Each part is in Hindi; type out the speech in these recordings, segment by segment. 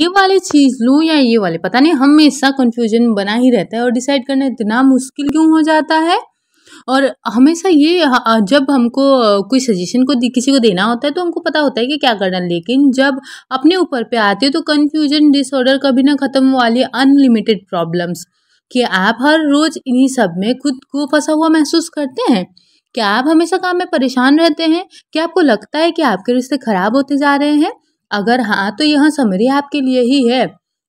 ये वाली चीज़ लूँ या ये वाली पता नहीं हमेशा कन्फ्यूजन बना ही रहता है और डिसाइड करना इतना मुश्किल क्यों हो जाता है और हमेशा ये जब हमको कोई सजेशन को किसी को देना होता है तो हमको पता होता है कि क्या करना लेकिन जब अपने ऊपर पे आते हो तो कन्फ्यूजन डिसऑर्डर कभी ना ख़त्म वाली अनलिमिटेड प्रॉब्लम्स कि आप हर रोज़ इन्हीं सब में खुद को फंसा हुआ महसूस करते हैं क्या आप हमेशा काम में परेशान रहते हैं क्या आपको लगता है कि आपके रिश्ते खराब होते जा रहे हैं अगर हाँ तो यह समरी आपके लिए ही है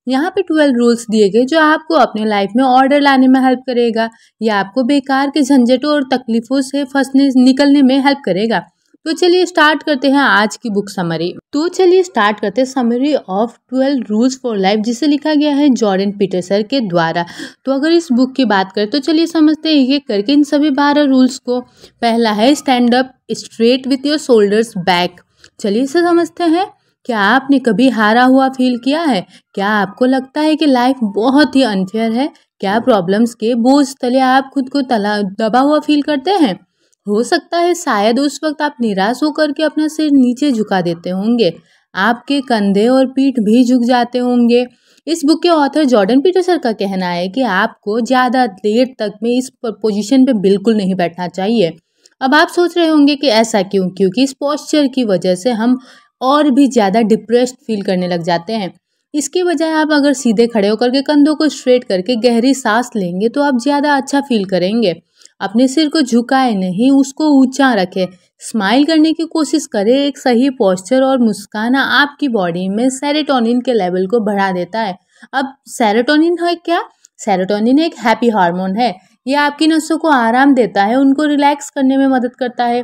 यहाँ पे ट्वेल्व रूल्स दिए गए जो आपको अपने लाइफ में ऑर्डर लाने में हेल्प करेगा या आपको बेकार के झंझटों और तकलीफों से फंसने निकलने में हेल्प करेगा तो चलिए स्टार्ट करते हैं आज की बुक समरी तो चलिए स्टार्ट करते हैं summary of twelve rules for life जिसे लिखा गया है जॉर्डन पीटरसर के द्वारा तो अगर इस बुक की बात करें तो चलिए समझते हैं एक करके इन सभी बारह रूल्स को पहला है stand up straight with your shoulders back चलिए इसे समझते हैं क्या आपने कभी हारा हुआ फील किया है क्या आपको लगता है कि लाइफ बहुत ही अनफेयर है क्या प्रॉब्लम्स के बोझ तले आप खुद को तला दबा हुआ फील करते हैं हो सकता है शायद उस वक्त आप निराश होकर के अपना सिर नीचे झुका देते होंगे आपके कंधे और पीठ भी झुक जाते होंगे इस बुक के ऑथर जॉर्डन पीटरसर का कहना है कि आपको ज़्यादा देर तक में इस पोजीशन पे बिल्कुल नहीं बैठना चाहिए अब आप सोच रहे होंगे कि ऐसा क्यों क्योंकि इस पोस्चर की वजह से हम और भी ज़्यादा डिप्रेस्ड फील करने लग जाते हैं इसके बजाय आप अगर सीधे खड़े होकर के कंधों को स्ट्रेट करके गहरी सांस लेंगे तो आप ज़्यादा अच्छा फील करेंगे अपने सिर को झुकाए नहीं उसको ऊंचा रखें स्माइल करने की कोशिश करें एक सही पॉस्चर और मुस्काना आपकी बॉडी में सेरेटोनिन के लेवल को बढ़ा देता है अब सेरेटोनिन है क्या सेरेटोनिन एक हैप्पी हार्मोन है यह आपकी नसों को आराम देता है उनको रिलैक्स करने में मदद करता है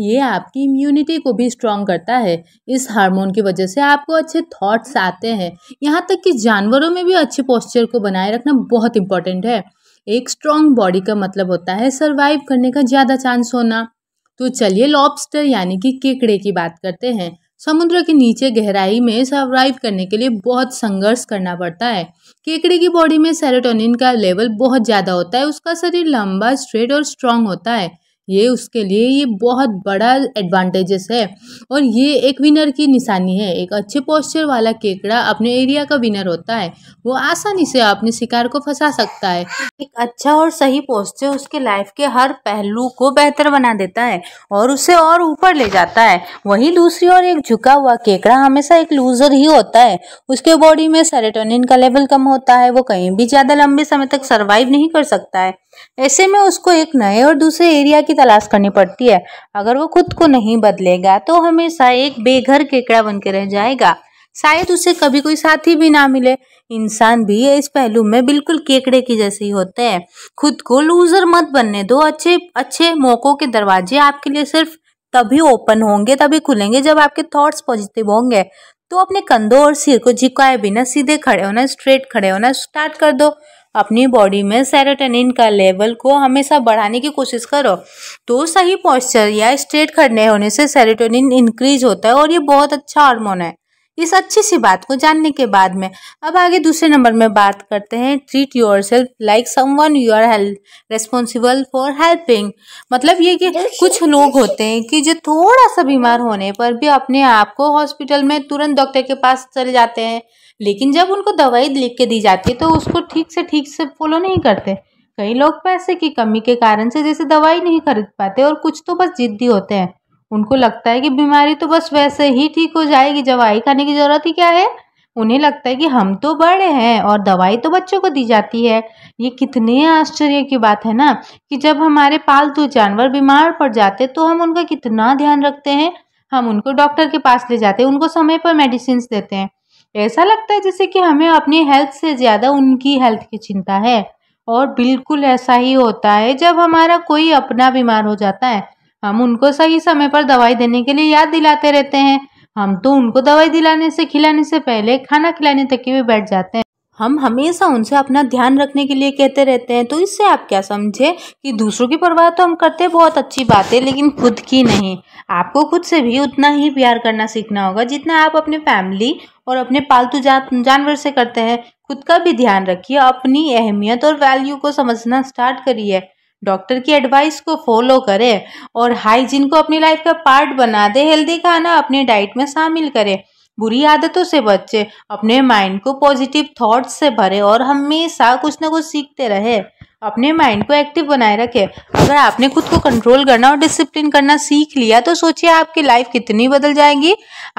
ये आपकी इम्यूनिटी को भी स्ट्रॉन्ग करता है इस हार्मोन की वजह से आपको अच्छे थॉट्स आते हैं यहाँ तक कि जानवरों में भी अच्छे पोस्चर को बनाए रखना बहुत इंपॉर्टेंट है एक स्ट्रॉन्ग बॉडी का मतलब होता है सर्वाइव करने का ज़्यादा चांस होना तो चलिए लॉबस्टर यानी कि केकड़े की बात करते हैं समुद्र के नीचे गहराई में सर्वाइव करने के लिए बहुत संघर्ष करना पड़ता है केकड़े की बॉडी में सेरोटोनिन का लेवल बहुत ज़्यादा होता है उसका शरीर लंबा स्ट्रेट और स्ट्रांग होता है ये उसके लिए ये बहुत बड़ा एडवांटेजेस है और ये एक विनर की निशानी है एक अच्छे पोस्चर वाला केकड़ा अपने एरिया का विनर होता है वो आसानी से अपने शिकार को फंसा सकता है एक अच्छा और सही पोस्चर उसके लाइफ के हर पहलू को बेहतर बना देता है और उसे और ऊपर ले जाता है वही दूसरी ओर एक झुका हुआ केकड़ा हमेशा एक लूजर ही होता है उसके बॉडी में सेरेटोनिन का लेवल कम होता है वो कहीं भी ज़्यादा लंबे समय तक सर्वाइव नहीं कर सकता है ऐसे में उसको एक नए और दूसरे एरिया के की तलाश करनी पड़ती है अगर वो खुद को नहीं बदलेगा तो हमेशा एक बेघर केकड़ा बन के रह जाएगा शायद उसे कभी कोई साथी भी ना मिले इंसान भी इस पहलू में बिल्कुल केकड़े की जैसे ही होते हैं खुद को लूजर मत बनने दो अच्छे अच्छे मौक़ों के दरवाजे आपके लिए सिर्फ तभी ओपन होंगे तभी खुलेंगे जब आपके थॉट्स पॉजिटिव होंगे तो अपने कंधों और सिर को झिकाए बिना सीधे खड़े होना स्ट्रेट खड़े होना स्टार्ट कर दो अपनी बॉडी में सेरोटोनिन का लेवल को हमेशा बढ़ाने की कोशिश करो तो सही पॉस्चर या स्ट्रेट खड़े होने से सेरोटोनिन इंक्रीज होता है और ये बहुत अच्छा हार्मोन है इस अच्छी सी बात को जानने के बाद में अब आगे दूसरे नंबर में बात करते हैं treat yourself like one you are help responsible for helping मतलब ये कि कुछ लोग होते हैं कि जो थोड़ा सा बीमार होने पर भी अपने आप को हॉस्पिटल में तुरंत डॉक्टर के पास चले जाते हैं लेकिन जब उनको दवाई लिख के दी जाती है तो उसको ठीक से ठीक से फॉलो नहीं करते कई लोग पैसे की कमी के कारण से जैसे दवाई नहीं खरीद पाते और कुछ तो बस जिद्दी होते हैं उनको लगता है कि बीमारी तो बस वैसे ही ठीक हो जाएगी दवाई खाने की ज़रूरत ही क्या है उन्हें लगता है कि हम तो बड़े हैं और दवाई तो बच्चों को दी जाती है ये कितने आश्चर्य की बात है ना कि जब हमारे पालतू जानवर बीमार पड़ जाते तो हम उनका कितना ध्यान रखते हैं हम उनको डॉक्टर के पास ले जाते हैं उनको समय पर मेडिसिन देते हैं ऐसा लगता है जैसे कि हमें अपनी हेल्थ से ज़्यादा उनकी हेल्थ की चिंता है और बिल्कुल ऐसा ही होता है जब हमारा कोई अपना बीमार हो जाता है हम उनको सही समय पर दवाई देने के लिए याद दिलाते रहते हैं हम तो उनको दवाई दिलाने से खिलाने से पहले खाना खिलाने तक भी बैठ जाते हैं हम हमेशा उनसे अपना ध्यान रखने के लिए कहते रहते हैं तो इससे आप क्या समझे कि दूसरों की परवाह तो हम करते बहुत अच्छी बात है लेकिन खुद की नहीं आपको खुद से भी उतना ही प्यार करना सीखना होगा जितना आप अपने फैमिली और अपने पालतू जानवर से करते हैं खुद का भी ध्यान रखिए अपनी अहमियत और वैल्यू को समझना स्टार्ट करिए डॉक्टर की एडवाइस को फॉलो करें और हाइजीन को अपनी लाइफ का पार्ट बना दे हेल्दी खाना अपने डाइट में शामिल करें बुरी आदतों से बचे अपने माइंड को पॉजिटिव थॉट्स से भरे और हमेशा कुछ ना कुछ सीखते रहे अपने माइंड को एक्टिव बनाए रखें अगर आपने खुद को कंट्रोल करना और डिसिप्लिन करना सीख लिया तो सोचिए आपकी लाइफ कितनी बदल जाएगी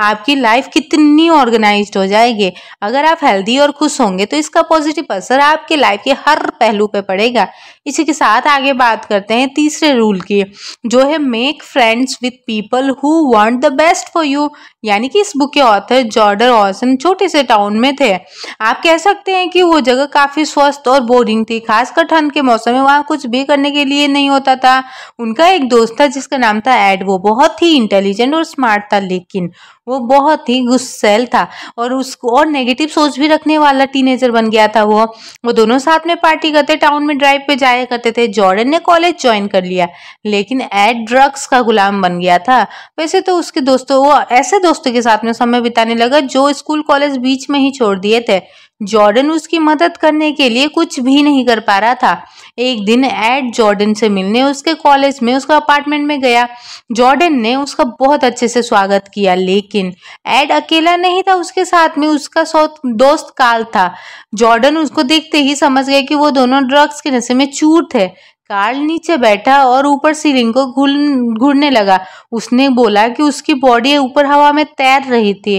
आपकी लाइफ कितनी ऑर्गेनाइज हो जाएगी अगर आप हेल्दी और खुश होंगे तो इसका पॉजिटिव असर आपके लाइफ के हर पहलू पे पड़ेगा इसी के साथ आगे बात करते हैं तीसरे रूल की जो है make friends with people who want the best for you यानी कि इस बुक के ऑथर जॉर्डर ऑसन छोटे से टाउन में थे आप कह सकते हैं कि वो जगह काफ़ी स्वस्थ और बोरिंग थी खासकर ठंड के मौसम में वहाँ कुछ भी करने के लिए नहीं होता था उनका एक दोस्त था जिसका नाम था एड वो बहुत ही इंटेलिजेंट और स्मार्ट था लेकिन वो बहुत ही गुस्सेल था और उसको और नेगेटिव सोच भी रखने वाला टीनेजर बन गया था वो वो दोनों साथ में पार्टी करते टाउन में ड्राइव पे जाया करते थे जॉर्डन ने कॉलेज ज्वाइन कर लिया लेकिन एड ड्रग्स का गुलाम बन गया था वैसे तो उसके दोस्तों वो ऐसे दोस्तों के साथ में समय बिताने लगा जो स्कूल कॉलेज बीच में ही छोड़ दिए थे जॉर्डन उसकी मदद करने के लिए कुछ भी नहीं कर पा रहा था एक दिन एड जॉर्डन से मिलने उसके कॉलेज में उसका अपार्टमेंट में गया जॉर्डन ने उसका बहुत अच्छे से स्वागत किया लेकिन लेकिन एड अकेला नहीं था उसके साथ में उसका दोस्त काल था जॉर्डन उसको देखते ही समझ गए कि वो दोनों ड्रग्स के नशे में चूर थे कार्ल नीचे बैठा और ऊपर सीलिंग को घूरने लगा उसने बोला कि उसकी बॉडी ऊपर हवा में तैर रही थी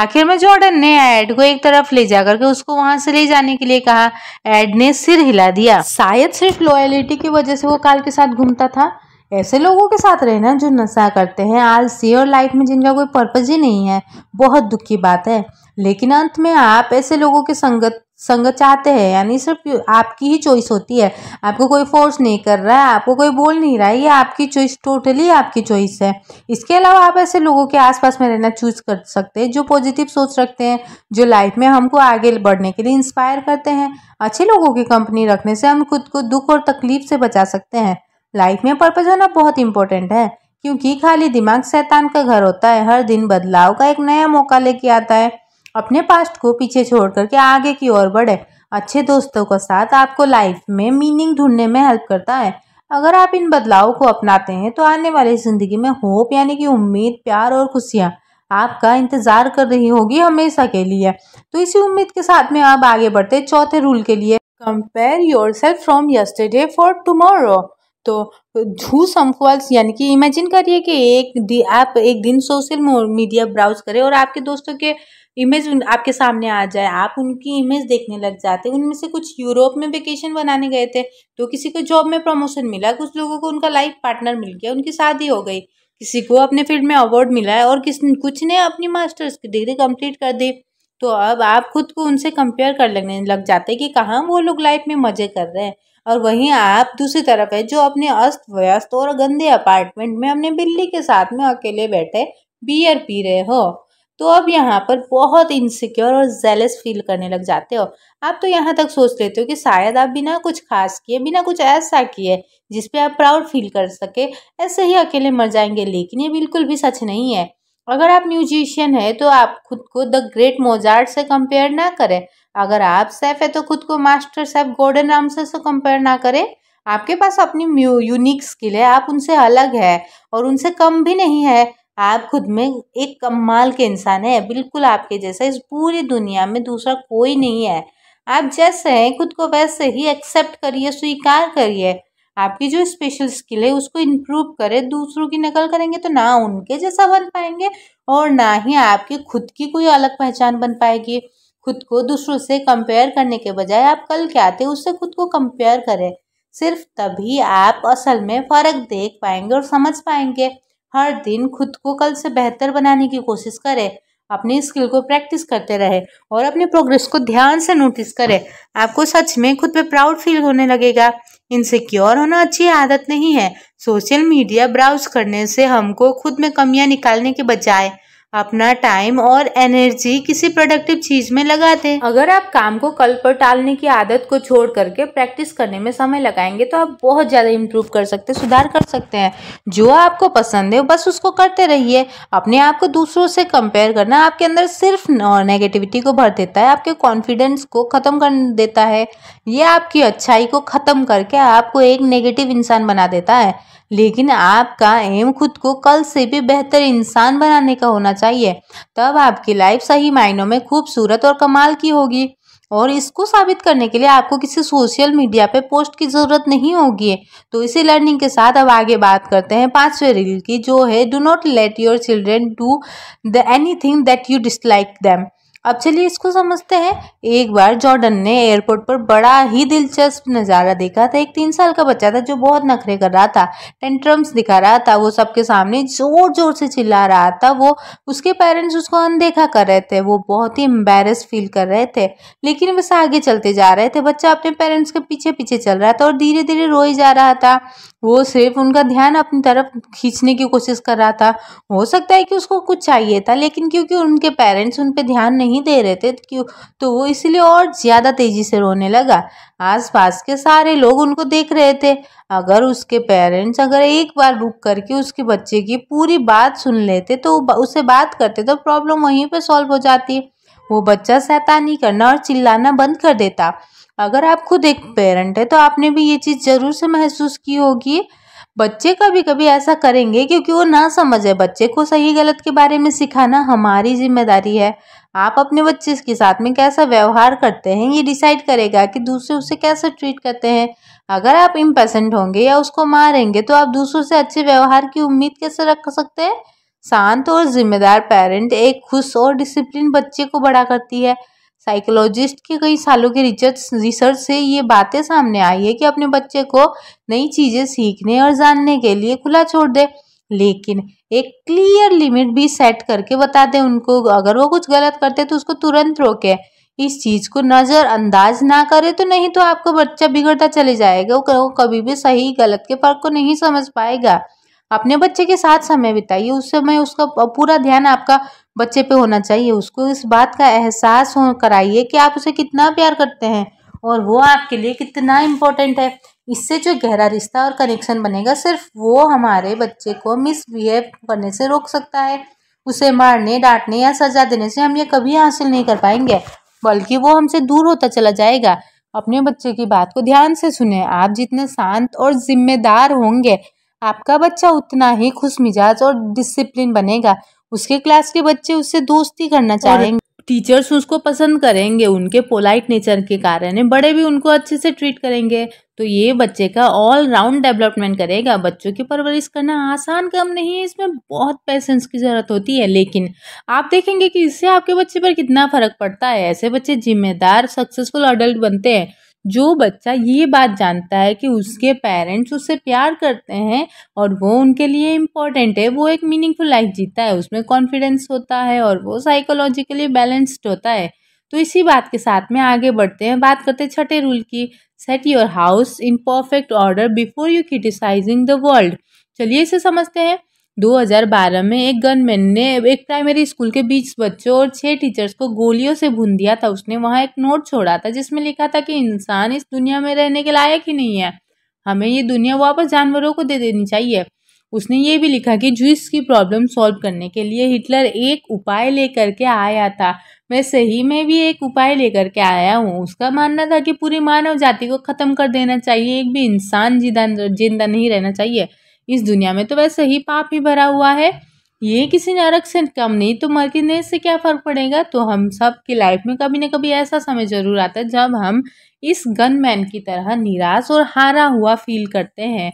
आखिर में जॉर्डन ने एड को एक तरफ ले जाकर के उसको वहां से ले जाने के लिए कहा एड ने सिर हिला दिया शायद सिर्फ लॉयलिटी की वजह से वो काल के साथ घूमता था ऐसे लोगों के साथ रहना जो नशा करते हैं आज सी और लाइफ में जिनका कोई पर्पज ही नहीं है बहुत दुख की बात है लेकिन अंत में आप ऐसे लोगों के संगत संगत चाहते हैं यानी सिर्फ आपकी ही चॉइस होती है आपको कोई फोर्स नहीं कर रहा है आपको कोई बोल नहीं रहा है ये आपकी चॉइस टोटली आपकी चॉइस है इसके अलावा आप ऐसे लोगों के आसपास में रहना चूज कर सकते हैं जो पॉजिटिव सोच रखते हैं जो लाइफ में हमको आगे बढ़ने के लिए इंस्पायर करते हैं अच्छे लोगों की कंपनी रखने से हम खुद को दुख और तकलीफ से बचा सकते हैं लाइफ में पर्पज होना बहुत इंपॉर्टेंट है क्योंकि खाली दिमाग शैतान का घर होता है हर दिन बदलाव का एक नया मौका लेके आता है अपने पास्ट को पीछे छोड़ करके आगे की ओर बढ़े अच्छे दोस्तों का साथ आपको लाइफ में मीनिंग ढूंढने में हेल्प करता है अगर आप इन बदलाव को अपनाते हैं तो आने वाली ज़िंदगी में होप यानी कि उम्मीद प्यार और खुशियाँ आपका इंतज़ार कर रही होगी हमेशा के लिए तो इसी उम्मीद के साथ में आप आगे बढ़ते चौथे रूल के लिए compare yourself from yesterday for tomorrow तो धू समल्स यानी कि इमेजिन करिए कि एक दि, आप एक दिन सोशल मीडिया ब्राउज करें और आपके दोस्तों के इमेज आपके सामने आ जाए आप उनकी इमेज देखने लग जाते उनमें से कुछ यूरोप में वेकेशन बनाने गए थे तो किसी को जॉब में प्रमोशन मिला कुछ लोगों को उनका लाइफ पार्टनर मिल गया उनकी शादी हो गई किसी को अपने फील्ड में अवार्ड मिला है और किस कुछ ने अपनी मास्टर्स की डिग्री कंप्लीट कर दी तो अब आप खुद को उनसे कंपेयर कर लगने लग जाते कि कहाँ वो लोग लाइफ में मज़े कर रहे हैं और वहीं आप दूसरी तरफ है जो अपने अस्त व्यस्त और गंदे अपार्टमेंट में अपने बिल्ली के साथ में अकेले बैठे बियर पी रहे हो तो अब यहाँ पर बहुत इनसिक्योर और जेलस फील करने लग जाते हो आप तो यहाँ तक सोच लेते हो कि शायद आप बिना कुछ खास किए बिना कुछ ऐसा किए जिसपे आप प्राउड फील कर सके ऐसे ही अकेले मर जाएंगे लेकिन ये बिल्कुल भी सच नहीं है अगर आप म्यूजिशियन है तो आप खुद को द ग्रेट मोजार्ट से कंपेयर ना करें अगर आप सेफ है तो खुद को मास्टर सेफ गोल्डन रामसे से कंपेयर ना करें आपके पास अपनी यूनिक स्किल है आप उनसे अलग है और उनसे कम भी नहीं है आप खुद में एक कमाल के इंसान है बिल्कुल आपके जैसा इस पूरी दुनिया में दूसरा कोई नहीं है आप जैसे हैं खुद को वैसे ही एक्सेप्ट करिए स्वीकार करिए आपकी जो स्पेशल स्किल है उसको इम्प्रूव करें दूसरों की नकल करेंगे तो ना उनके जैसा बन पाएंगे और ना ही आपकी खुद की कोई अलग पहचान बन पाएगी खुद को दूसरों से कंपेयर करने के बजाय आप कल क्या थे उससे खुद को कंपेयर करें सिर्फ तभी आप असल में फ़र्क देख पाएंगे और समझ पाएंगे हर दिन खुद को कल से बेहतर बनाने की कोशिश करें अपनी स्किल को प्रैक्टिस करते रहे और अपने प्रोग्रेस को ध्यान से नोटिस करें आपको सच में खुद पे प्राउड फील होने लगेगा इनसिक्योर होना अच्छी आदत नहीं है सोशल मीडिया ब्राउज करने से हमको खुद में कमियां निकालने के बजाय अपना टाइम और एनर्जी किसी प्रोडक्टिव चीज में लगाते हैं अगर आप काम को कल पर टालने की आदत को छोड़ करके प्रैक्टिस करने में समय लगाएंगे तो आप बहुत ज़्यादा इम्प्रूव कर सकते हैं सुधार कर सकते हैं जो आपको पसंद है बस उसको करते रहिए अपने आप को दूसरों से कंपेयर करना आपके अंदर सिर्फ नेगेटिविटी को भर देता है आपके कॉन्फिडेंस को ख़त्म कर देता है ये आपकी अच्छाई को ख़त्म करके आपको एक नेगेटिव इंसान बना देता है लेकिन आपका एम खुद को कल से भी बेहतर इंसान बनाने का होना चाहिए तब आपकी लाइफ सही मायनों में खूबसूरत और कमाल की होगी और इसको साबित करने के लिए आपको किसी सोशल मीडिया पे पोस्ट की ज़रूरत नहीं होगी तो इसी लर्निंग के साथ अब आगे बात करते हैं पांचवें रील की जो है do not let your children do the anything that you dislike them अब चलिए इसको समझते हैं एक बार जॉर्डन ने एयरपोर्ट पर बड़ा ही दिलचस्प नज़ारा देखा था एक तीन साल का बच्चा था जो बहुत नखरे कर रहा था टेंट्रम्स दिखा रहा था वो सबके सामने ज़ोर ज़ोर से चिल्ला रहा था वो उसके पेरेंट्स उसको अनदेखा कर रहे थे वो बहुत ही एम्बेरस फील कर रहे थे लेकिन बस आगे चलते जा रहे थे बच्चा अपने पेरेंट्स के पीछे पीछे चल रहा था और धीरे धीरे रोई जा रहा था वो सिर्फ उनका ध्यान अपनी तरफ खींचने की कोशिश कर रहा था हो सकता है कि उसको कुछ चाहिए था लेकिन क्योंकि उनके पेरेंट्स उन पर ध्यान नहीं नहीं दे रहे थे क्यों तो वो इसलिए और ज़्यादा तेज़ी से रोने लगा आसपास के सारे लोग उनको देख रहे थे अगर उसके पेरेंट्स अगर एक बार रुक करके उसके बच्चे की पूरी बात सुन लेते तो उसे बात करते तो प्रॉब्लम वहीं पर सॉल्व हो जाती वो बच्चा शैतानी करना और चिल्लाना बंद कर देता अगर आप खुद एक पेरेंट है तो आपने भी ये चीज़ ज़रूर से महसूस की होगी बच्चे कभी कभी ऐसा करेंगे क्योंकि वो ना समझे बच्चे को सही गलत के बारे में सिखाना हमारी जिम्मेदारी है आप अपने बच्चे के साथ में कैसा व्यवहार करते हैं ये डिसाइड करेगा कि दूसरे उसे कैसे ट्रीट करते हैं अगर आप इम्पेसेंट होंगे या उसको मारेंगे तो आप दूसरों से अच्छे व्यवहार की उम्मीद कैसे रख सकते हैं शांत और जिम्मेदार पेरेंट एक खुश और डिसिप्लिन बच्चे को बड़ा करती है साइकोलॉजिस्ट के कई सालों के रिसर्च रिसर्च से ये बातें सामने आई है कि अपने बच्चे को नई चीज़ें सीखने और जानने के लिए खुला छोड़ दे लेकिन एक क्लियर लिमिट भी सेट करके बता दें उनको अगर वो कुछ गलत करते तो उसको तुरंत रोके इस चीज़ को नज़रअंदाज ना करें तो नहीं तो आपका बच्चा बिगड़ता चले जाएगा वो कभी भी सही गलत के फर्क को नहीं समझ पाएगा अपने बच्चे के साथ समय बिताइए उस समय उसका पूरा ध्यान आपका बच्चे पे होना चाहिए उसको इस बात का एहसास हो कराइए कि आप उसे कितना प्यार करते हैं और वो आपके लिए कितना इम्पोर्टेंट है इससे जो गहरा रिश्ता और कनेक्शन बनेगा सिर्फ वो हमारे बच्चे को मिसबिहेव करने से रोक सकता है उसे मारने डांटने या सजा देने से हम ये कभी हासिल नहीं कर पाएंगे बल्कि वो हमसे दूर होता चला जाएगा अपने बच्चे की बात को ध्यान से सुने आप जितने शांत और जिम्मेदार होंगे आपका बच्चा उतना ही खुश मिजाज और डिसिप्लिन बनेगा उसके क्लास के बच्चे उससे दोस्ती करना चाहेंगे टीचर्स उसको पसंद करेंगे उनके पोलाइट नेचर के कारण बड़े भी उनको अच्छे से ट्रीट करेंगे तो ये बच्चे का ऑल राउंड डेवलपमेंट करेगा बच्चों की परवरिश करना आसान काम नहीं है इसमें बहुत पेशेंस की ज़रूरत होती है लेकिन आप देखेंगे कि इससे आपके बच्चे पर कितना फ़र्क पड़ता है ऐसे बच्चे जिम्मेदार सक्सेसफुल अडल्ट बनते हैं जो बच्चा ये बात जानता है कि उसके पेरेंट्स उससे प्यार करते हैं और वो उनके लिए इम्पोर्टेंट है वो एक मीनिंगफुल लाइफ जीता है उसमें कॉन्फिडेंस होता है और वो साइकोलॉजिकली बैलेंस्ड होता है तो इसी बात के साथ में आगे बढ़ते हैं बात करते हैं छठे रूल की set your house in perfect order before you criticising the world चलिए इसे समझते हैं 2012 में एक गनमैन ने एक प्राइमरी स्कूल के बीच बच्चों और छह टीचर्स को गोलियों से भून दिया था उसने वहां एक नोट छोड़ा था जिसमें लिखा था कि इंसान इस दुनिया में रहने के लायक ही नहीं है हमें ये दुनिया वापस जानवरों को दे देनी चाहिए उसने ये भी लिखा कि जूस की प्रॉब्लम सॉल्व करने के लिए हिटलर एक उपाय लेकर के आया था मैं सही में भी एक उपाय लेकर के आया हूँ उसका मानना था कि पूरी मानव जाति को ख़त्म कर देना चाहिए एक भी इंसान जिंदा जिंदा नहीं रहना चाहिए इस दुनिया में तो वैसे ही पाप ही भरा हुआ है ये किसी नरक से कम नहीं तो मरने से क्या फ़र्क पड़ेगा तो हम सब की लाइफ में कभी ना कभी ऐसा समय ज़रूर आता है जब हम इस गनमैन की तरह निराश और हारा हुआ फील करते हैं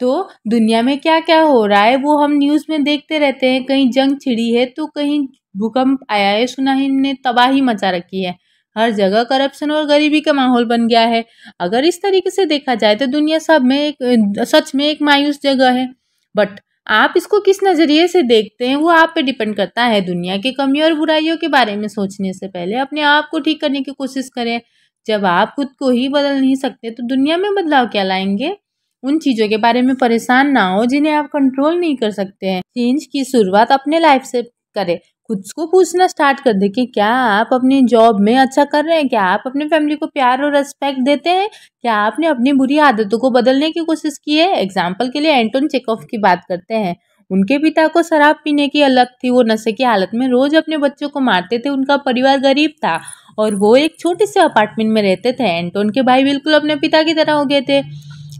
तो दुनिया में क्या क्या हो रहा है वो हम न्यूज़ में देखते रहते हैं कहीं जंग छिड़ी है तो कहीं भूकंप आया है सुना ही ने तबाही मचा रखी है हर जगह करप्शन और गरीबी का माहौल बन गया है अगर इस तरीके से देखा जाए तो दुनिया सब में एक सच में एक मायूस जगह है बट आप इसको किस नज़रिए से देखते हैं वो आप पे डिपेंड करता है दुनिया की कमियों और बुराइयों के बारे में सोचने से पहले अपने आप को ठीक करने की कोशिश करें जब आप खुद को ही बदल नहीं सकते तो दुनिया में बदलाव क्या लाएंगे उन चीज़ों के बारे में परेशान ना हो जिन्हें आप कंट्रोल नहीं कर सकते हैं चेंज की शुरुआत अपने लाइफ से करें खुद को पूछना स्टार्ट कर दे कि क्या आप अपनी जॉब में अच्छा कर रहे हैं क्या आप अपने फैमिली को प्यार और रेस्पेक्ट देते हैं क्या आपने अपनी बुरी आदतों को बदलने की कोशिश की है एग्जाम्पल के लिए एंटोन चेकऑफ की बात करते हैं उनके पिता को शराब पीने की अलग थी वो नशे की हालत में रोज अपने बच्चों को मारते थे उनका परिवार गरीब था और वो एक छोटे से अपार्टमेंट में रहते थे एंटोन के भाई बिल्कुल अपने पिता की तरह हो गए थे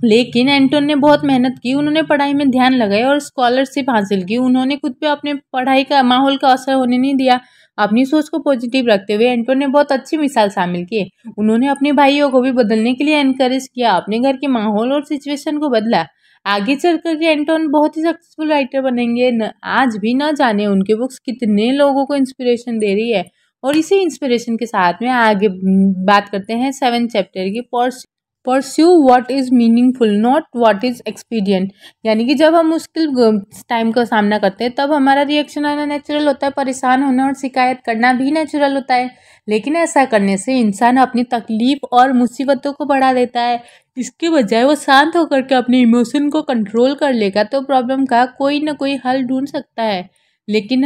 लेकिन एंटोन ने बहुत मेहनत की उन्होंने पढ़ाई में ध्यान लगाया और स्कॉलरशिप हासिल की उन्होंने खुद पे अपने पढ़ाई का माहौल का असर होने नहीं दिया अपनी सोच को पॉजिटिव रखते हुए एंटोन ने बहुत अच्छी मिसाल शामिल किए उन्होंने अपने भाइयों को भी बदलने के लिए एनकरेज किया अपने घर के माहौल और सिचुएशन को बदला आगे चल के एंटोन बहुत ही सक्सेसफुल राइटर बनेंगे न, आज भी ना जाने उनके बुक्स कितने लोगों को इंस्पिरेशन दे रही है और इसी इंस्पिरेशन के साथ में आगे बात करते हैं सेवन चैप्टर की पॉर्स pursue what is meaningful not what is expedient यानी कि जब हम मुश्किल टाइम का सामना करते हैं तब हमारा रिएक्शन आना नेचुरल होता है परेशान होना और शिकायत करना भी नेचुरल होता है लेकिन ऐसा करने से इंसान अपनी तकलीफ़ और मुसीबतों को बढ़ा देता है इसके बजाय वो शांत होकर के अपने इमोशन को कंट्रोल कर लेगा तो प्रॉब्लम का कोई ना कोई हल ढूंढ सकता है लेकिन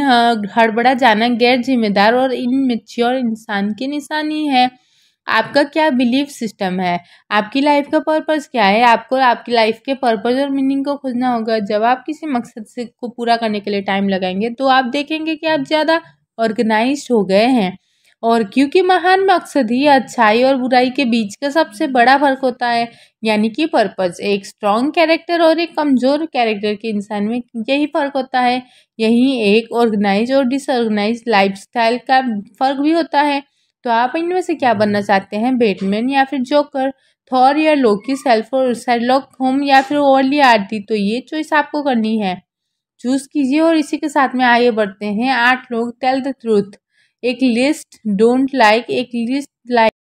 हड़बड़ा जाना गैर जिम्मेदार और इनमेच्योर इंसान की निशानी है आपका क्या बिलीफ सिस्टम है आपकी लाइफ का पर्पस क्या है आपको आपकी लाइफ के पर्पस और मीनिंग को खोजना होगा जब आप किसी मकसद से को पूरा करने के लिए टाइम लगाएंगे तो आप देखेंगे कि आप ज़्यादा ऑर्गेनाइज हो गए हैं और क्योंकि महान मकसद ही अच्छाई और बुराई के बीच का सबसे बड़ा फर्क होता है यानी कि पर्पस एक स्ट्रॉन्ग कैरेक्टर और एक कमज़ोर कैरेक्टर के इंसान में यही फ़र्क होता है यही एक ऑर्गेनाइज और डिसऑर्गेनाइज लाइफस्टाइल का फ़र्क भी होता है तो आप इनमें से क्या बनना हम्म। चाहते हैं बेटमैन या फिर जोकर थॉर या लोकी सेल्फ और सेलॉक होम या फिर ओली आरती तो ये चॉइस आपको करनी है चूज़ कीजिए और इसी के साथ में आगे बढ़ते हैं आठ लोग टेल द ट्रूथ एक लिस्ट डोंट लाइक एक लिस्ट लाइक